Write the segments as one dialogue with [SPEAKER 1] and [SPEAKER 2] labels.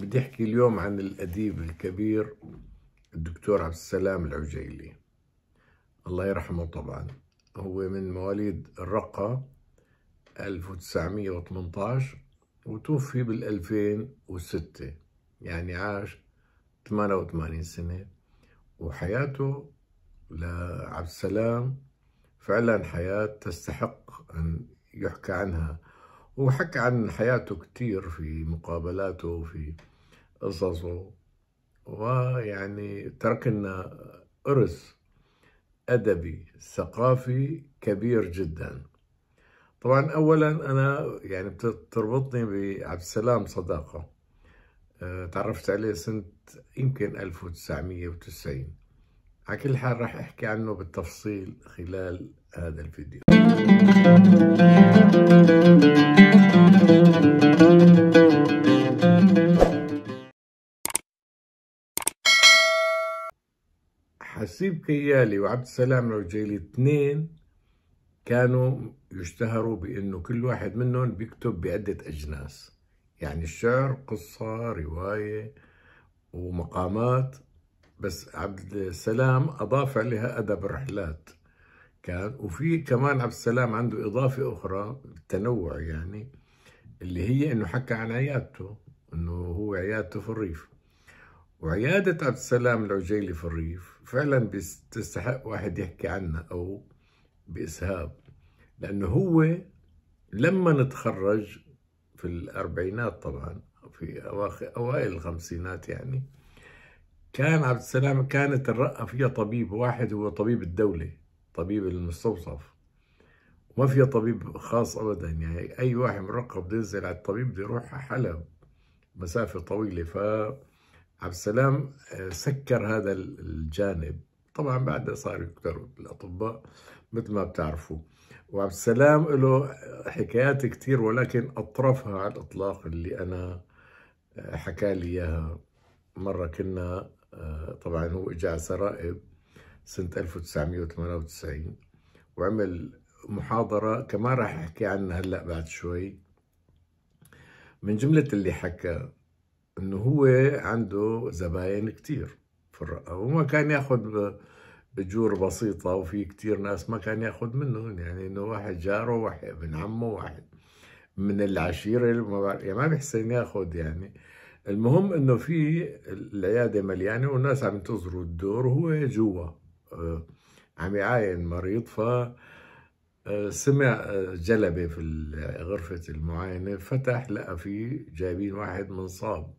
[SPEAKER 1] بدي احكي اليوم عن الاديب الكبير الدكتور عبد السلام العجيلي الله يرحمه طبعا هو من مواليد الرقة 1918 وتوفي بال 2006 يعني عاش 88 سنة وحياته لعبد السلام فعلا حياة تستحق أن يحكى عنها وحكى عن حياته كتير في مقابلاته وفي قصصه ويعني ترك لنا أرث أدبي ثقافي كبير جدا طبعا أولا أنا يعني بتربطني بعبد السلام صداقة آه، تعرفت عليه سنة يمكن 1990 على كل حال راح أحكي عنه بالتفصيل خلال هذا الفيديو حسيب كيالي وعبد السلام العجيلي اثنين كانوا يشتهروا بأنه كل واحد منهم بيكتب بعدة أجناس يعني الشعر قصة رواية ومقامات بس عبد السلام أضاف عليها أدب الرحلات كان وفي كمان عبد السلام عنده إضافة أخرى تنوع يعني اللي هي إنه حكى عن عيادته إنه هو عيادته في الريف وعيادة عبد السلام العجيلي في الريف فعلا بتستحق واحد يحكي عنها او باسهاب لانه هو لما نتخرج في الاربعينات طبعا في اواخر اوائل الخمسينات يعني كان عبد السلام كانت الرقه فيها طبيب واحد هو طبيب الدوله طبيب المستوصف وما فيها طبيب خاص ابدا يعني اي واحد مرقب بده ينزل على الطبيب بده يروح على حلب مسافه طويله ف عبد السلام آه، سكر هذا الجانب طبعا بعدها صار يكتر الاطباء مثل ما بتعرفوا وعبد السلام له حكايات كثير ولكن اطرفها على الاطلاق اللي انا آه، حكى لي اياها مره كنا آه، طبعا هو اجى على سرائب سنه 1998 وعمل محاضره كمان راح احكي عنها هلا بعد شوي من جمله اللي حكى انه هو عنده زباين كتير في الرقه وما كان ياخذ بجور بسيطة وفي كتير ناس ما كان ياخذ منهم يعني انه واحد جاره واحد ابن عمه واحد من العشيرة ما يعني ما بيحسن ياخذ يعني المهم انه في العيادة مليانة والناس عم تزوروا الدور وهو جوا آه، عم يعاين مريض ف آه، سمع آه، جلبة في غرفة المعاينة فتح لقى فيه جايبين واحد منصاب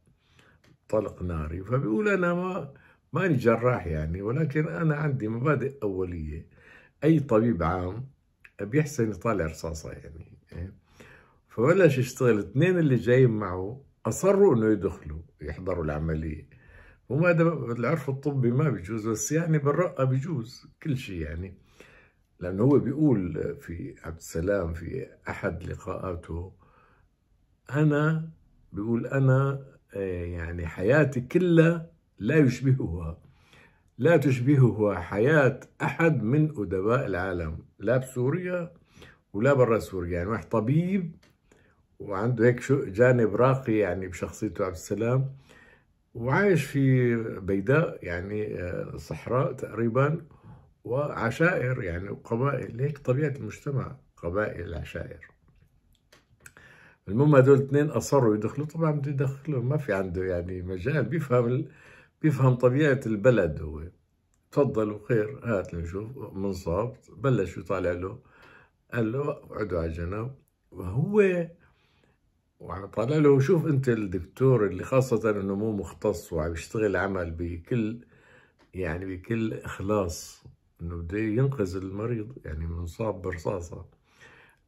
[SPEAKER 1] طلق ناري فبيقول أنا ما ماني جراح يعني ولكن أنا عندي مبادئ أولية أي طبيب عام بيحسن يطالع رصاصة يعني إيه؟ فبلش يشتغل اثنين اللي جايين معه أصروا إنه يدخلوا يحضروا العملية وما العرف الطبي ما بيجوز بس يعني بالرقة بيجوز كل شيء يعني لأنه هو بيقول في عبد السلام في أحد لقاءاته أنا بيقول أنا يعني حياتي كلها لا يشبهها لا تشبهها حياة أحد من أدباء العالم لا بسوريا ولا برا سوريا يعني واحد طبيب وعنده هيك شو جانب راقي يعني بشخصيته عبد السلام وعايش في بيداء يعني آه، صحراء تقريبا وعشائر يعني وقبائل هيك طبيعة المجتمع قبائل عشائر المهم هذول الاثنين اصروا يدخلوا طبعا بده يدخلوا ما في عنده يعني مجال بيفهم بيفهم طبيعه البلد هو تفضلوا خير هات لنشوف منصاب بلش يطالع له قال له اقعدوا على جنب وهو طالع له شوف انت الدكتور اللي خاصه انه مو مختص وعم يشتغل عمل بكل يعني بكل اخلاص انه بده ينقذ المريض يعني منصاب برصاصه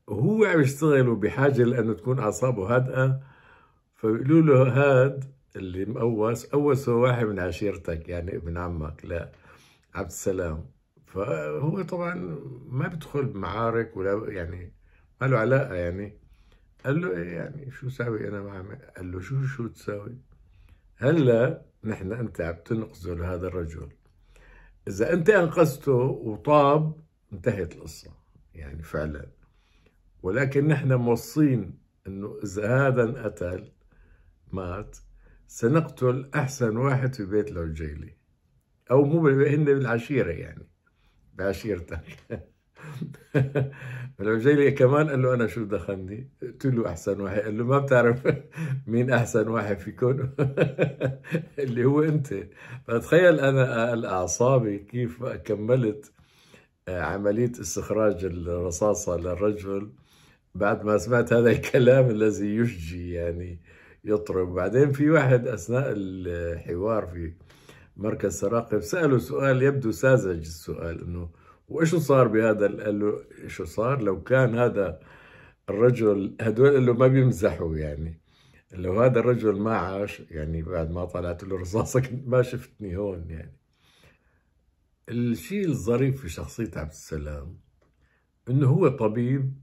[SPEAKER 1] هو عم يشتغل وبحاجة لأنه تكون أعصابه هادئة فبيقولوا له هاد اللي مقوس قوسه واحد من عشيرتك يعني ابن عمك لا عبد السلام فهو طبعا ما بدخل بمعارك ولا يعني ما له علاقة يعني قال له ايه يعني شو ساوي انا عم قال له شو شو تساوي هلا نحن انت عم تنقذه لهذا الرجل اذا انت انقذته وطاب انتهت القصه يعني فعلا ولكن نحن موصين انه اذا هذا انقتل مات سنقتل احسن واحد في بيت العجيلي او مو هن بالعشيره يعني بعشيرتك العجيلي كمان قال له انا شو دخلني؟ قلت له احسن واحد قال له ما بتعرف مين احسن واحد فيكم اللي هو انت فتخيل انا الاعصابي كيف كملت آه، عمليه استخراج الرصاصه للرجل بعد ما سمعت هذا الكلام الذي يشجي يعني يطرب بعدين في واحد أثناء الحوار في مركز سراقب سأله سؤال يبدو ساذج السؤال أنه وإيش صار بهذا قال له إيش صار لو كان هذا الرجل هدول اللي ما بيمزحوا يعني لو هذا الرجل ما عاش يعني بعد ما طلعت له رصاصة كنت ما شفتني هون يعني الشيء الظريف في شخصية عبد السلام انه هو طبيب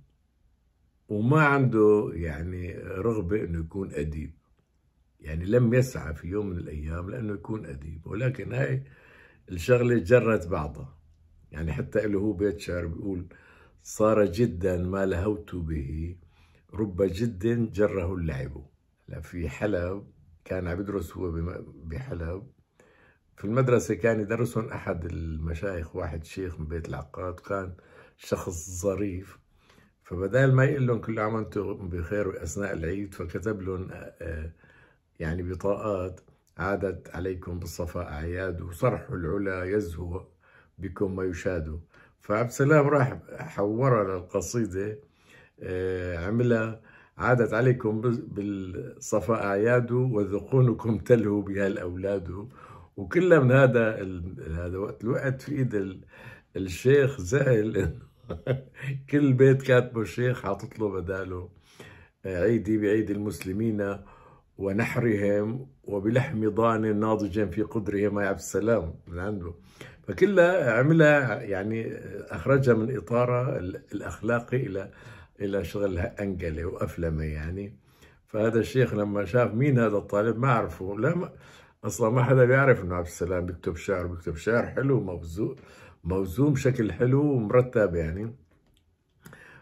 [SPEAKER 1] وما عنده يعني رغبة أنه يكون أديب يعني لم يسعى في يوم من الأيام لأنه يكون أديب ولكن هاي الشغلة جرت بعضها يعني حتى له هو بيت شعر بيقول صار جدا ما لهوت به رب جد جره اللعب في حلب كان عم يدرس هو بحلب في المدرسة كان يدرسهم أحد المشايخ واحد شيخ من بيت العقاد كان شخص ظريف فبدال ما يقول لهم كل عام وانتم بخير اثناء العيد فكتب لهم آه، آه، يعني بطاقات عادت عليكم بالصفاء اعياد وصرح العلا يزهو بكم ما يشادوا فعبد السلام راح حورها للقصيده آه، عملها عادت عليكم بالصفاء اعياد وذقونكم تلهو بها الاولاد وكلها من هذا هذا وقت الوقت في ايد الشيخ زعل كل بيت كاتبه شيخ حاطط له بداله عيدي بعيد المسلمين ونحرهم وبلحم ضان ناضج في قدرهم يا عبد السلام من عنده فكلها عملها يعني اخرجها من اطارها الاخلاقي الى الى شغل انجلي وافلمه يعني فهذا الشيخ لما شاف مين هذا الطالب ما عرفه لا ما اصلا ما حدا بيعرف انه عبد السلام بيكتب شعر بيكتب شعر حلو مبزوق موزون بشكل حلو ومرتب يعني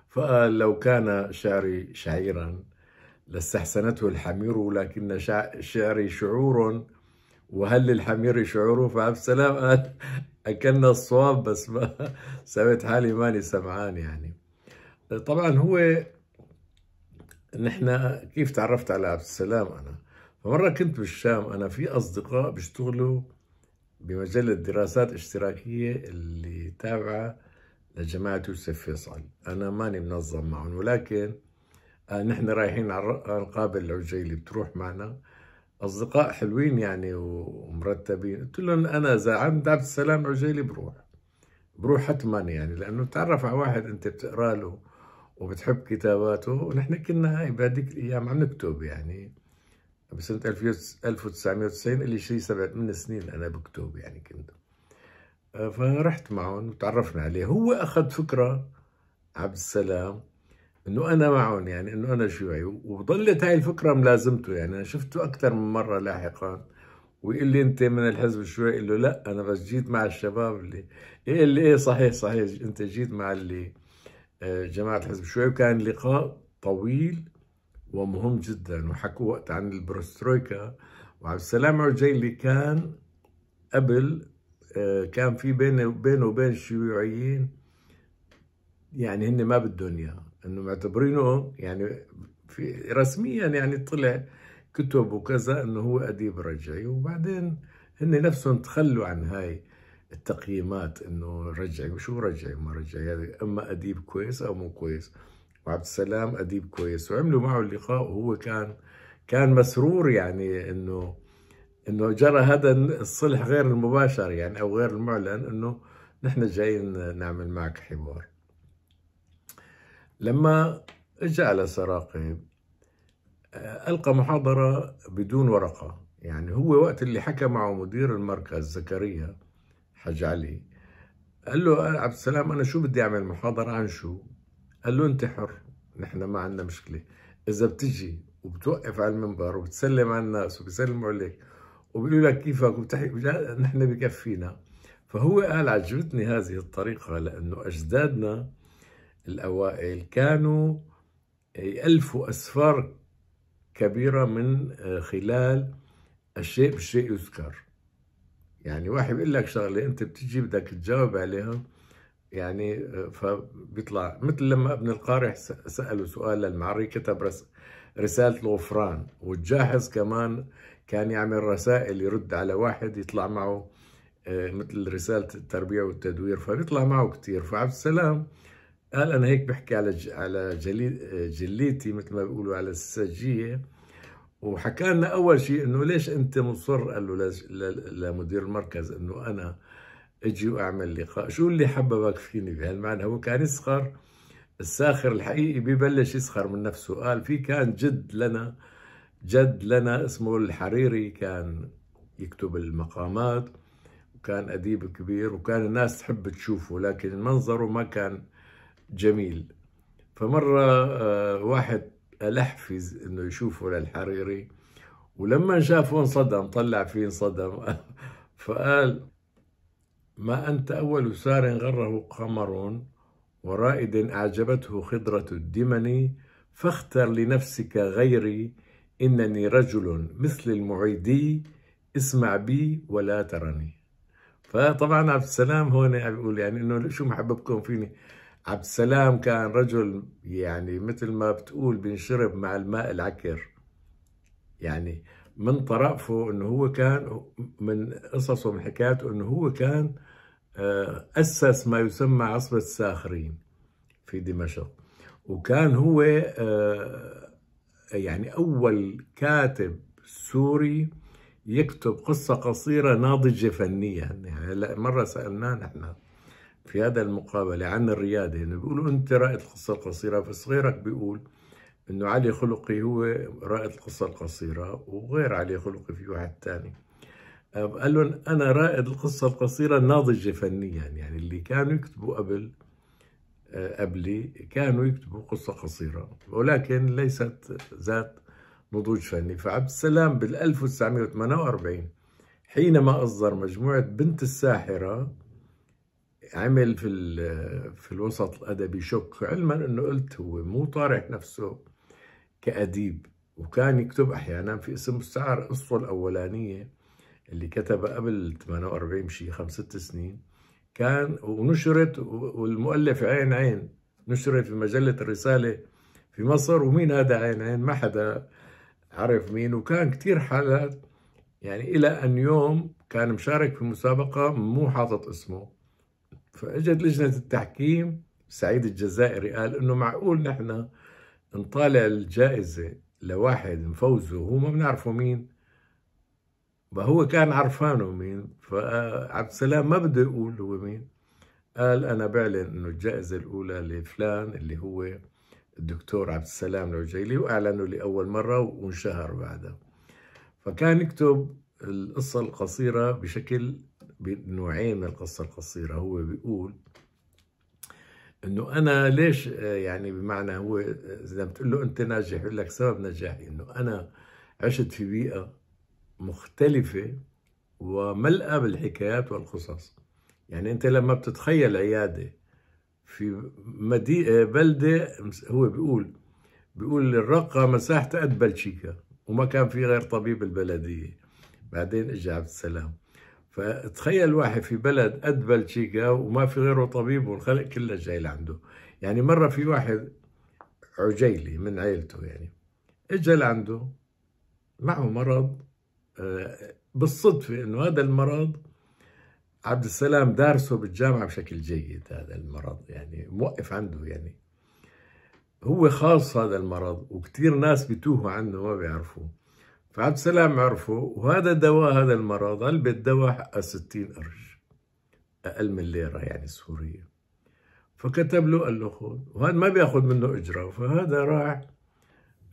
[SPEAKER 1] فلو كان شعري شعيرا لاستحسنته الحمير ولكن شعري شعور وهل للحمير شعور السلام أكلنا الصواب بس ما سويت حالي ماني سمعان يعني طبعا هو نحن كيف تعرفت على عبد السلام أنا فمرة كنت بالشام أنا في أصدقاء بيشتغلوا بمجلة دراسات اشتراكية اللي تابعة لجماعة يوسف فيصل أنا ماني منظم معهم ولكن آه، نحن رايحين على نقابل العجيلي بتروح معنا أصدقاء حلوين يعني ومرتبين قلت لهم أنا إذا عند عبد السلام عجيلي بروح بروح حتما يعني لأنه تعرف على واحد أنت بتقرأ له وبتحب كتاباته ونحن كنا هاي بهذيك الأيام عم نكتب يعني بسنة 1990 اللي شي سبع من سنين أنا بكتب يعني كنت آه، فرحت معهم وتعرفنا عليه هو أخذ فكرة عبد السلام انه انا معهم يعني انه انا شيوعي وظلت هاي الفكره ملازمته يعني انا شفته اكثر من مره لاحقا ويقول لي انت من الحزب الشيوعي يقول له لا انا بس جيت مع الشباب اللي يقول لي ايه صحيح صحيح انت جيت مع اللي آه، جماعه الحزب الشيوعي وكان لقاء طويل ومهم جدا وحكوا وقت عن البروسترويكا وعبد السلام عجيلي كان قبل آه، كان في بينه بينه وبين الشيوعيين يعني هن ما بدهم اياه انه معتبرينه يعني في رسميا يعني طلع كتب وكذا انه هو اديب رجعي وبعدين هن نفسهم تخلوا عن هاي التقييمات انه رجعي وشو رجعي وما رجعي اما اديب كويس او مو كويس وعبد السلام اديب كويس وعملوا معه اللقاء وهو كان كان مسرور يعني انه انه جرى هذا الصلح غير المباشر يعني او غير المعلن انه نحن جايين نعمل معك حوار لما اجى على سراقب آه، القى محاضره بدون ورقه يعني هو وقت اللي حكى معه مدير المركز زكريا حج علي قال له آه، عبد السلام انا شو بدي اعمل محاضره عن شو قال له انت حر نحن ما عندنا مشكله اذا بتجي وبتوقف على المنبر وبتسلم على الناس وبيسلموا عليك وبيقولوا لك كيفك وبتحكي نحن بكفينا فهو قال عجبتني هذه الطريقه لانه اجدادنا الاوائل كانوا يألفوا اسفار كبيره من آه، خلال الشيء بالشيء يذكر يعني واحد بيقول لك شغله انت بتجي بدك تجاوب عليها يعني آه، فبيطلع مثل لما ابن القارح سأله سؤال للمعري كتب رسالة الغفران والجاحظ كمان كان يعمل رسائل يرد على واحد يطلع معه آه، مثل رسالة التربية والتدوير فبيطلع معه كثير فعبد السلام قال أنا هيك بحكي على على آه، جليتي مثل ما بيقولوا على السجية وحكى لنا أول شيء إنه ليش أنت مصر قال له لمدير المركز إنه أنا اجي واعمل لقاء شو اللي حببك فيني بهالمعنى هو كان يسخر الساخر الحقيقي ببلش يسخر من نفسه قال في كان جد لنا جد لنا اسمه الحريري كان يكتب المقامات وكان أديب كبير وكان الناس تحب تشوفه لكن منظره ما كان جميل فمرة آه، واحد ألح في إنه يشوفه للحريري ولما شافه انصدم طلع فيه انصدم فقال ما أنت أول سار غره قمر ورائد أعجبته خضرة الدمن فاختر لنفسك غيري إنني رجل مثل المعيدي اسمع بي ولا ترني فطبعا عبد السلام هون عم بيقول يعني انه شو محببكم فيني عبد السلام كان رجل يعني مثل ما بتقول بينشرب مع الماء العكر يعني من طرفه انه هو كان من قصصه من حكايته انه هو كان آه، أسس ما يسمى عصبة الساخرين في دمشق وكان هو آه، يعني أول كاتب سوري يكتب قصة قصيرة ناضجة فنيا يعني مرة سألناه نحن في هذا المقابلة عن الريادة يعني بيقولوا أنت رائد القصة القصيرة فصغيرك بيقول أنه علي خلقي هو رائد القصة القصيرة وغير علي خلقي في واحد ثاني قال لهم انا رائد القصه القصيره الناضجه فنيا يعني اللي كانوا يكتبوا قبل آه، قبلي كانوا يكتبوا قصه قصيره ولكن ليست ذات نضوج فني فعبد السلام بال 1948 حينما اصدر مجموعه بنت الساحره عمل في في الوسط الادبي شك علما انه قلت هو مو طارح نفسه كاديب وكان يكتب احيانا في اسم مستعار قصته الاولانيه اللي كتب قبل 48 شيء خمس ست سنين كان ونشرت والمؤلف عين عين نشرت في مجلة الرسالة في مصر ومين هذا عين عين ما حدا عرف مين وكان كتير حالات يعني إلى أن يوم كان مشارك في مسابقة مو حاطط اسمه فإجت لجنة التحكيم سعيد الجزائري قال إنه معقول نحن نطالع الجائزة لواحد مفوزه وهو ما بنعرفه مين فهو كان عرفانه مين فعبد السلام ما بده يقول هو مين قال أنا بعلن إنه الجائزة الأولى لفلان اللي هو الدكتور عبد السلام العجيلي وأعلنوا لأول مرة وانشهر بعدها فكان يكتب القصة القصيرة بشكل بنوعين من القصة القصيرة هو بيقول انه انا ليش يعني بمعنى هو اذا بتقول له انت ناجح يقول لك سبب نجاحي انه انا عشت في بيئه مختلفة وملأة بالحكايات والقصص يعني أنت لما بتتخيل عيادة في مدي... بلدة هو بيقول بيقول الرقة مساحتها قد بلشيكا وما كان في غير طبيب البلدية بعدين اجى عبد السلام فتخيل واحد في بلد قد بلشيكا وما في غيره طبيب والخلق كله جاي لعنده يعني مرة في واحد عجيلي من عيلته يعني اجى لعنده معه مرض آه، بالصدفة أنه هذا المرض عبد السلام دارسه بالجامعة بشكل جيد هذا المرض يعني موقف عنده يعني هو خاص هذا المرض وكثير ناس بتوهوا عنه ما بيعرفوه فعبد السلام عرفه وهذا دواء هذا المرض علبة دواء 60 قرش أقل من ليرة يعني سورية فكتب له قال له خذ وهذا ما بياخذ منه أجرة فهذا راح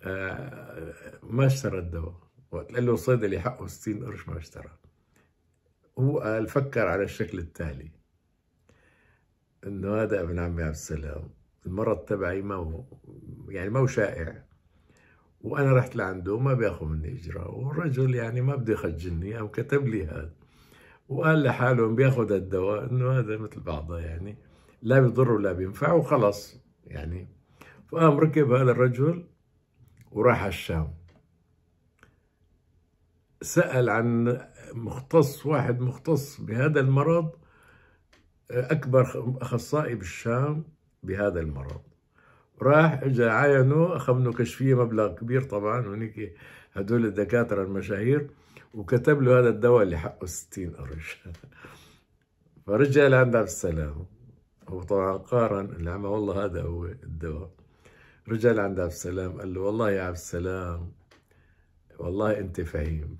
[SPEAKER 1] آه، ما اشترى الدواء وقت قال له الصيدلي حقه 60 قرش ما اشترى هو قال فكر على الشكل التالي انه هذا ابن عمي عبد السلام المرض تبعي ما هو يعني ما هو شائع وانا رحت لعنده ما بياخذ مني اجره والرجل يعني ما بده يخجلني او كتب لي هذا وقال لحاله بياخذ الدواء انه هذا مثل بعضه يعني لا بيضر ولا بينفع وخلص يعني فقام ركب هذا الرجل وراح على الشام سأل عن مختص واحد مختص بهذا المرض أكبر أخصائي بالشام بهذا المرض راح اجى عاينه اخذ منه كشفيه مبلغ كبير طبعا هنيك هدول الدكاتره المشاهير وكتب له هذا الدواء اللي حقه 60 قرش فرجع لعنده بالسلام هو طبعا قارن اللي عمى والله هذا هو الدواء رجع لعنده بالسلام قال له والله يا عبد السلام والله انت فهيم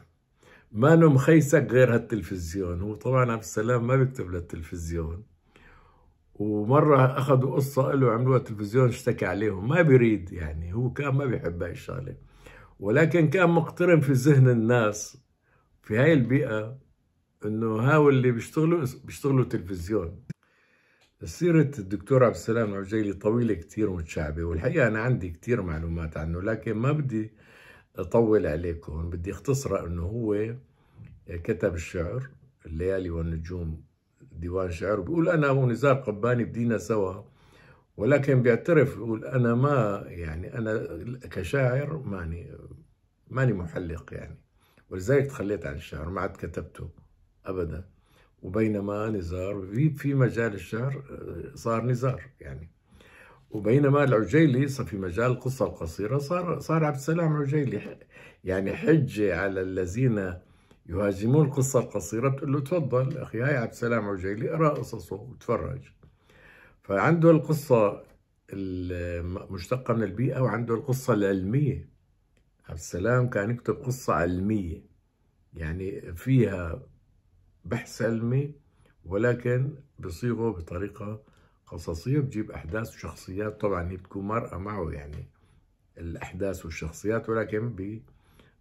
[SPEAKER 1] ما مخيسك غير هالتلفزيون هو طبعا عبد السلام ما بيكتب للتلفزيون ومرة أخذوا قصة له عملوها تلفزيون اشتكى عليهم ما بيريد يعني هو كان ما بيحب هاي الشغلة ولكن كان مقترن في ذهن الناس في هاي البيئة إنه هاو اللي بيشتغلوا بيشتغلوا تلفزيون سيرة الدكتور عبد السلام العجيلي طويلة كتير ومتشعبة والحقيقة أنا عندي كتير معلومات عنه لكن ما بدي اطول عليكم بدي اختصرها انه هو كتب الشعر الليالي والنجوم ديوان شعر بيقول انا ونزار قباني بدينا سوا ولكن بيعترف بيقول انا ما يعني انا كشاعر ماني ماني محلق يعني ولذلك تخليت عن الشعر ما عاد كتبته ابدا وبينما نزار في في مجال الشعر آه، صار نزار يعني وبينما العجيلي في مجال القصة القصيرة صار صار عبد السلام عجيلي يعني حجة على الذين يهاجمون القصة القصيرة بتقول له تفضل أخي هاي عبد السلام عجيلي اقرأ قصصه وتفرج فعنده القصة المشتقة من البيئة وعنده القصة العلمية عبد السلام كان يكتب قصة علمية يعني فيها بحث علمي ولكن بصيغه بطريقة قصصيه بتجيب احداث وشخصيات طبعا هي بتكون مرأة معه يعني الاحداث والشخصيات ولكن بي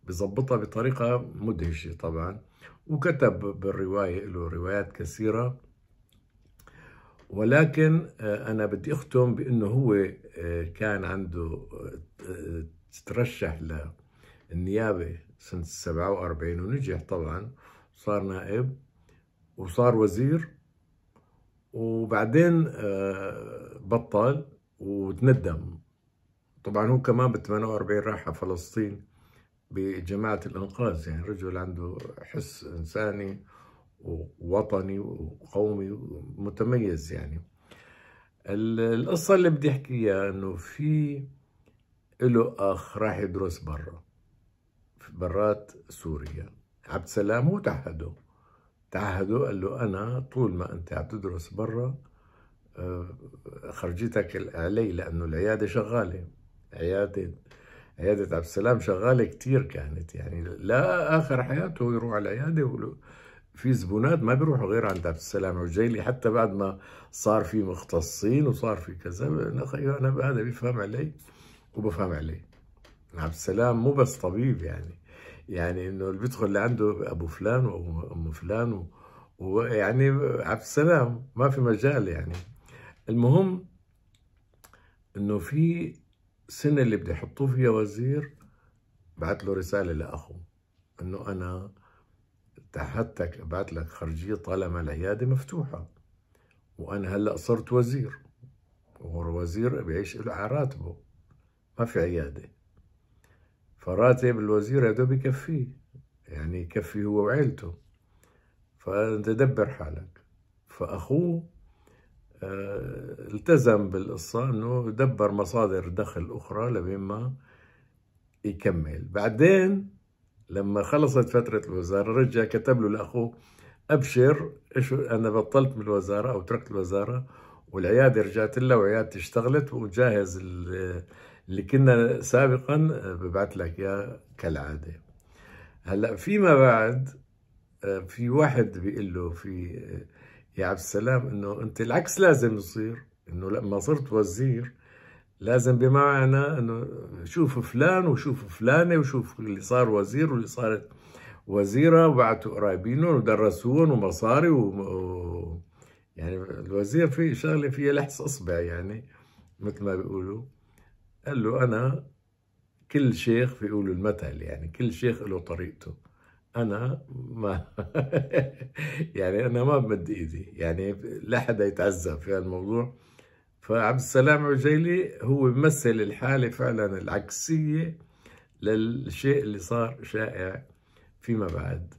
[SPEAKER 1] بظبطها بطريقه مدهشه طبعا وكتب بالروايه له روايات كثيره ولكن آه، انا بدي اختم بانه هو آه، كان عنده آه، ترشح للنيابه سنه 47 ونجح طبعا صار نائب وصار وزير وبعدين آه، بطل وتندم طبعا هو كمان بال 48 راح على فلسطين بجماعة الإنقاذ يعني رجل عنده حس إنساني ووطني وقومي متميز يعني القصة اللي بدي أحكيها إنه في له أخ راح يدرس برا برات سوريا عبد السلام هو تعهده تعهده قال له أنا طول ما أنت عم تدرس برا آه، خرجتك علي لأنه العيادة شغالة عيادة عيادة عبد السلام شغالة كتير كانت يعني لا آخر حياته يروح على العيادة ولو في زبونات ما بيروحوا غير عند عبد السلام عجيلي حتى بعد ما صار في مختصين وصار في كذا انا هذا بيفهم علي وبفهم عليه عبد السلام مو بس طبيب يعني يعني انه اللي بيدخل لعنده ابو فلان وام فلان ويعني عبد السلام ما في مجال يعني المهم انه في سنه اللي بده يحطوه فيها وزير بعث له رساله لاخوه انه انا تعهدتك ابعث لك خرجيه طالما العياده مفتوحه وانا هلا صرت وزير وهو وزير بيعيش على راتبه ما في عياده فراتب الوزير هذا بيكفيه يعني يكفي هو وعيلته فانت دبر حالك فاخوه آه، التزم بالقصة أنه دبر مصادر دخل أخرى لبما يكمل بعدين لما خلصت فترة الوزارة رجع كتب له لأخوه أبشر أنا بطلت من الوزارة أو تركت الوزارة والعيادة رجعت لها وعيادتي اشتغلت وجاهز اللي كنا سابقا ببعت لك اياه كالعاده هلا فيما بعد في واحد بيقول له في يا عبد السلام انه انت العكس لازم يصير انه لما صرت وزير لازم بمعنى انه شوف فلان وشوف فلانه وشوف اللي صار وزير واللي صارت وزيره وبعتوا قرايبينهم ودرسوهم ومصاري و... و... يعني الوزير في شغله فيها لحس اصبع يعني مثل ما بيقولوا قال له أنا كل شيخ بيقولوا المثل يعني كل شيخ له طريقته أنا ما يعني أنا ما بمد إيدي يعني لا حدا يتعذب في الموضوع فعبد السلام عجيلي هو بمثل الحالة فعلا العكسية للشيء اللي صار شائع فيما بعد